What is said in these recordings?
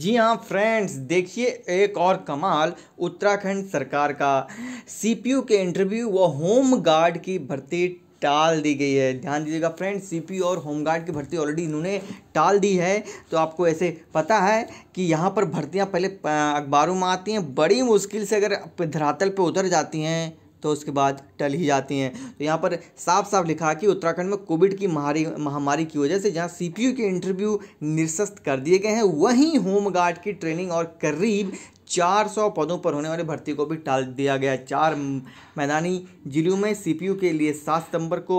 जी हाँ फ्रेंड्स देखिए एक और कमाल उत्तराखंड सरकार का सीपीयू के इंटरव्यू व होम गार्ड की भर्ती टाल दी गई है ध्यान दीजिएगा फ्रेंड्स सीपीयू और होमगार्ड की भर्ती ऑलरेडी इन्होंने टाल दी है तो आपको ऐसे पता है कि यहाँ पर भर्तियाँ पहले अखबारों में आती हैं बड़ी मुश्किल से अगर धरातल पर उतर जाती हैं तो उसके बाद टल ही जाती हैं तो यहाँ पर साफ साफ लिखा कि उत्तराखंड में कोविड की महारी महामारी की वजह से जहाँ सी के इंटरव्यू निरस्त कर दिए गए हैं वहीं होमगार्ड की ट्रेनिंग और करीब 400 पदों पर होने वाली भर्ती को भी टाल दिया गया चार मैदानी जिलों में सी के लिए सात सितंबर को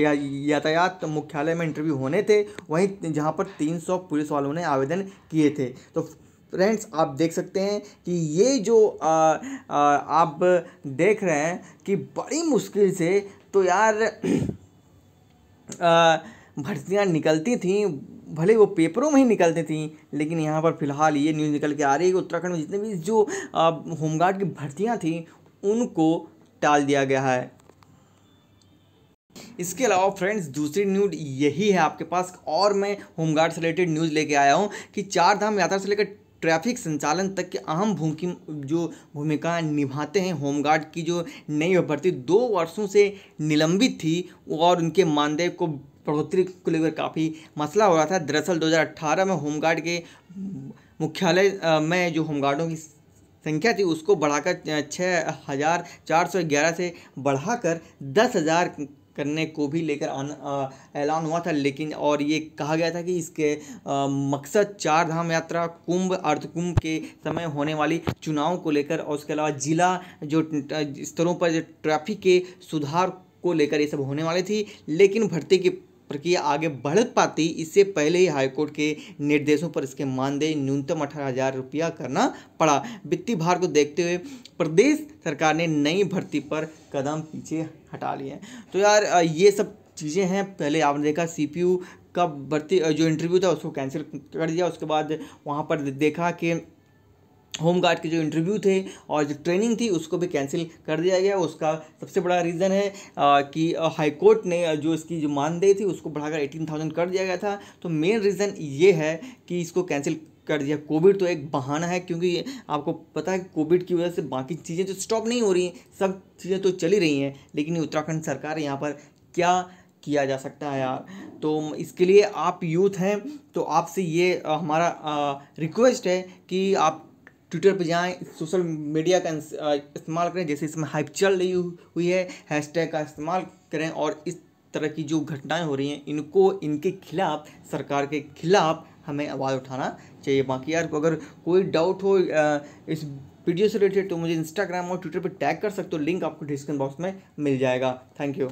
या यातायात मुख्यालय में इंटरव्यू होने थे वहीं जहां पर 300 पुलिस वालों ने आवेदन किए थे तो फ्रेंड्स आप देख सकते हैं कि ये जो आ, आ, आप देख रहे हैं कि बड़ी मुश्किल से तो यार भर्तियाँ निकलती थी भले वो पेपरों में ही निकलती थी लेकिन यहाँ पर फिलहाल ये न्यूज़ निकल के आ रही है कि उत्तराखंड में जितने भी जो होमगार्ड की भर्तियाँ थीं उनको टाल दिया गया है इसके अलावा फ्रेंड्स दूसरी न्यूज यही है आपके पास और मैं होमगार्ड से रिलेटेड न्यूज़ लेके आया हूँ कि चार धाम यात्रा से लेकर ट्रैफिक संचालन तक की अहम भूमि जो भूमिका निभाते हैं होमगार्ड की जो नई भर्ती दो वर्षों से निलंबित थी और उनके मानदेय को बढ़ोतरी को लेकर काफ़ी मसला हो रहा था दरअसल 2018 में होमगार्ड के मुख्यालय में जो होमगार्डों की संख्या थी उसको बढ़ाकर छः हज़ार चार सौ ग्यारह से बढ़ाकर दस हज़ार करने को भी लेकर ऐलान हुआ था लेकिन और ये कहा गया था कि इसके आ, मकसद चार धाम यात्रा कुंभ अर्धकुंभ के समय होने वाली चुनाव को लेकर और उसके अलावा जिला जो स्तरों पर ट्रैफिक के सुधार को लेकर ये सब होने वाली थी लेकिन भर्ती की प्रक्रिया आगे बढ़ पाती इससे पहले ही हाईकोर्ट के निर्देशों पर इसके मानदेय न्यूनतम अठारह हज़ार रुपया करना पड़ा वित्तीय भार को देखते हुए प्रदेश सरकार ने नई भर्ती पर कदम पीछे हटा लिए तो यार ये सब चीज़ें हैं पहले आपने देखा यू का भर्ती जो इंटरव्यू था उसको कैंसिल कर दिया उसके बाद वहाँ पर देखा कि होम गार्ड के जो इंटरव्यू थे और जो ट्रेनिंग थी उसको भी कैंसिल कर दिया गया उसका सबसे बड़ा रीज़न है आ, कि हाई कोर्ट ने जो इसकी जो मानदेय थी उसको बढ़ाकर एटीन थाउजेंड कर दिया गया था तो मेन रीज़न ये है कि इसको कैंसिल कर दिया कोविड तो एक बहाना है क्योंकि आपको पता है कोविड की वजह से बाकी चीज़ें तो स्टॉप नहीं हो रही हैं सब चीज़ें तो चली रही हैं लेकिन उत्तराखंड सरकार यहाँ पर क्या किया जा सकता है यार तो इसके लिए आप यूथ हैं तो आपसे ये हमारा रिक्वेस्ट है कि आप ट्विटर पर जाएं सोशल मीडिया का इस्तेमाल करें जैसे इसमें हाइप चल रही हुई है हैशटैग का इस्तेमाल करें और इस तरह की जो घटनाएं हो रही हैं इनको इनके खिलाफ सरकार के खिलाफ हमें आवाज़ उठाना चाहिए बाकी यार अगर कोई डाउट हो इस वीडियो से रिलेटेड तो मुझे इंस्टाग्राम और ट्विटर पर टैग कर सकते हो लिंक आपको डिस्क्रिप्शन बॉक्स में मिल जाएगा थैंक यू